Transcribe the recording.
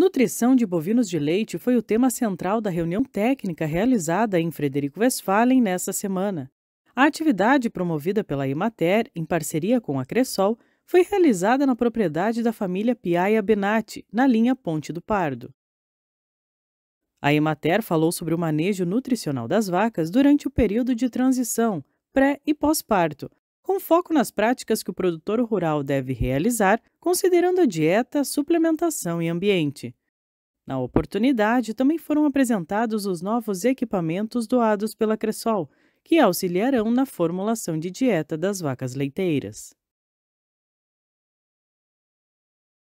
Nutrição de bovinos de leite foi o tema central da reunião técnica realizada em Frederico Westphalen nesta semana. A atividade promovida pela Imater, em parceria com a Cressol, foi realizada na propriedade da família Piaia Benatti, na linha Ponte do Pardo. A Imater falou sobre o manejo nutricional das vacas durante o período de transição, pré e pós-parto, com foco nas práticas que o produtor rural deve realizar, considerando a dieta, suplementação e ambiente. Na oportunidade, também foram apresentados os novos equipamentos doados pela Cressol, que auxiliarão na formulação de dieta das vacas leiteiras.